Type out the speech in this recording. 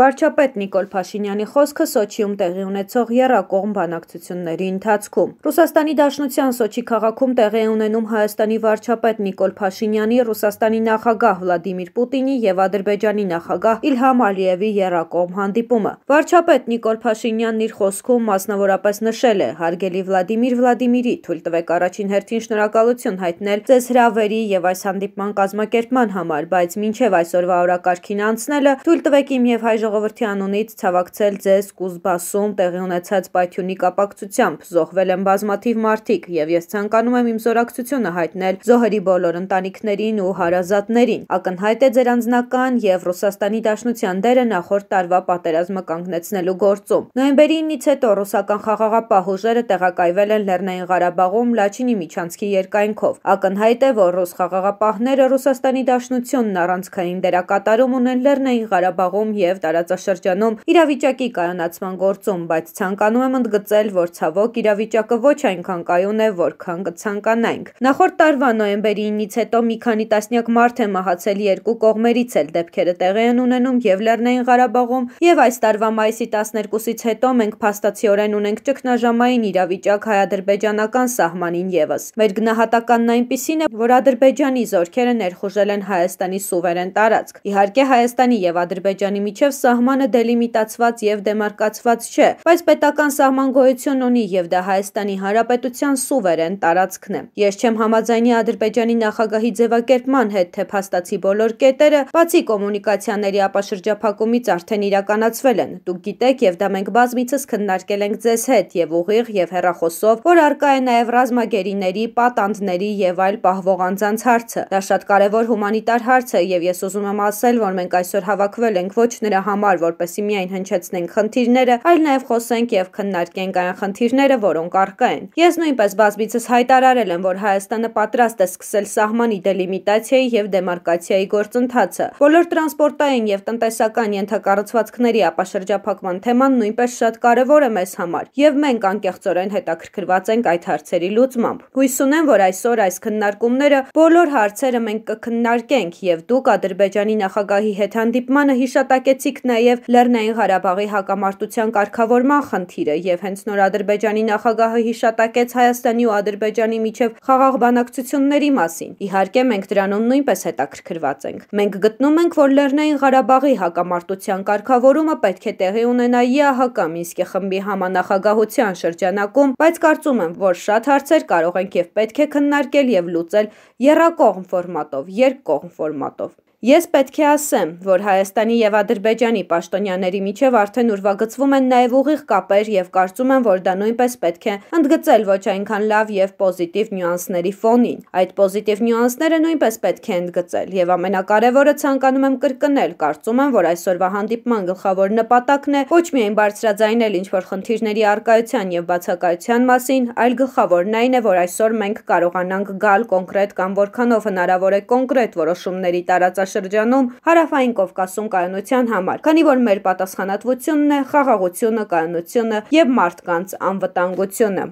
Վարչապետ Նիկոլ Փաշինյանի խոսքը Սոչիում տեղի ունեցող երրակողմ բանակցությունների ընթացքում։ Ռուսաստանի Դաշնության Սոչի քաղաքում տեղի է ունենում Հայաստանի վարչապետ Նիկոլ Փաշինյանի, Ռուսաստանի նախագահ Վլադիմիր Պուտինի եւ Ադրբեջանի նախագահ Իլհամ Ալիևի երրակողմ հանդիպումը։ Վարչապետ Նիկոլ Փաշինյանն իր խոսքում մասնավորապես նշել է. «Հարգելի Վլադիմիր Վլադիմիրի, թույլ տվեք առաջին հերթին շնորհակալություն հայտնել ձեզ հրավերի եւ այս հանդիպման կազմակերպման համար, բայց մինչեւ այսօրվա օրակարգին անցնելը թույլ տվեք իմ եւ հայ ժողովրդի անունից ցավակցել ձեզ Կուզբասում տեղի ունեցած պայթյունի կապակցությամբ։ Զոհվել են բազմաթիվ մարդիկ եւ ես ցանկանում եմ իմ զորակցությունը հայտնել զոհերի բոլոր ընտանիքներին ու հարազատներին։ Ակնհայտ է ձեր անձնական եւ Ռուսաստանի Դաշնության դերը նախորդ տարվա պատերազմը կանգնեցնելու գործում։ Նոյեմբերի 9-ից հետո ռուսական խաղաղապահ ուժերը տեղակայվել են Լեռնային Ղարաբաղում Լաչինի միջանցքի երկայնքով։ Ակնհայտ է, որ ռուս խաղաղապահները Ռուսաստանի Դաշնությունն առանցքային դերակատարում ունեն Լեռնային Ղարաբաղում եւ տարածաշրջանում իրավիճակի կայանացման գործում, բայց ցանկանում եմ ընդգծել, որ ցավոք իրավիճակը ոչ այնքան կայուն է, որքան կցանկանայինք։ Նախորդ տարվա նոյեմբերի 9-ից հետո մի քանի տասնյակ մարդ է մահացել երկու կողմերից էլ դեպքերը տեղի են ունենում եւ Լեռնային Ղարաբաղում եւ այս տարվա մայիսի 12-ից հետո մենք փաստացիորեն ունենք ճգնաժամային իրավիճակ հայ-ադրբեջանական սահմանին եւս։ Մեր գնահատականն այնպիսին է, որ Ադրբեջանի զորքերը ներխուժել են Հայաստանի սուվերեն տարածք։ Իհարկե Հայաստանի եւ Ադրբեջանի միջև սահմանը դելիմիտացված եւ դեմարկացված չէ, բայց պետական սահման գոյություն ունի եւ դա Հայաստանի Հանրապետության սուվերեն տարածքն է։ Ես չեմ համաձայնի Ադրբեջանի նախագահի ձևակերպման հետ, թե փաստացի բոլոր կետերը, բացի կոմունիկացիաների ապաշրջափակումից արդեն իրականացվել են։ Դուք գիտեք եւ դա մենք բազմիցս քննարկել ենք ձեզ հետ եւ ուղիղ եւ հերախոսով, որ արկա է նաեւ ռազմագերիների, պատանդների եւ այլ պահվող անձանց հարցը։ Դա շատ կարեւոր հումանիտար հարց է եւ ես ուզում եմ ասել, որ մենք այսօր հավաքվել ենք ոչ նրա համար, որպեսի միայն հնչեցնենք խնդիրները, այլ նաև խոսենք եւ քննարկենք այն խնդիրները, որոնք առկա են։ Ես նույնպես բազմիցս հայտարարել եմ, որ Հայաստանը պատրաստ է սկսել սահմանի դելիմիտացիայի եւ դեմարկացիայի գործընթացը։ Բոլոր տրանսպորտային եւ տնտեսական ենթակառուցվածքների ապաշրջափակման թեման նույնպես շատ կարեւոր է մեզ համար եւ մենք անկեղծորեն հետաքրքրված ենք այդ հարցերի լուծմամբ։ Հույս ունեմ, որ այսօր այս քննարկումները բոլոր հարցերը մենք կքննարկենք եւ դուք Ադրբեջանի նախագահի հետ հանդիպմանը հիշատակեցիք ունենք նաև Լեռնային Ղարաբաղի հակամարտության կարգավորման խնդիրը եւ հենց նոր Ադրբեջանի նախագահը հիշատակեց Հայաստանի ու Ադրբեջանի միջև խաղաղ բանակցությունների մասին։ Իհարկե մենք դրանում նույնպես հետաքրքրված ենք։ Մենք գտնում ենք, որ Լեռնային Ղարաբաղի հակամարտության կարգավորումը պետք է տեղի ունենա ԵԱՀԿ Մինսկի խմբի համանախագահության շրջանակում, բայց կարծում եմ, որ շատ հարցեր կարող ենք եւ պետք է քննարկել եւ լուծել երկկողմ ֆորմատով, երկկողմ ֆորմատով։ Ես պետք է ասեմ, որ Հայաստանի եւ Ադրբեջանի պաշտոնյաների միջև արդեն ուրվագծվում են նաեւ ուղիղ կապեր եւ կարծում եմ, որ դա նույնպես պետք է ընդգծել ոչ այնքան լավ եւ պոզիտիվ նյուանսների ֆոնին։ Այդ պոզիտիվ նյուանսները նույնպես պետք է ընդգծել եւ ամենակարևորը ցանկանում եմ կրկնել, կարծում եմ, որ այսօրվա հանդիպման գլխավոր նպատակն է ոչ միայն բարձրաձայնել ինչ-որ խնդիրների արկայության եւ բացակայության մասին, այլ գլխավորն այն է, որ այսօր մենք կարողանանք գալ կոնկրետ կամ որքանով հնարավոր է կոնկրետ որոշումների տարածաշրջան տարածաշրջանում հարավային Կովկասում կայանության համար, քանի որ մեր պատասխանատվությունն է խաղաղությունը, կայանությունը եւ մարդկանց անվտանգությունը։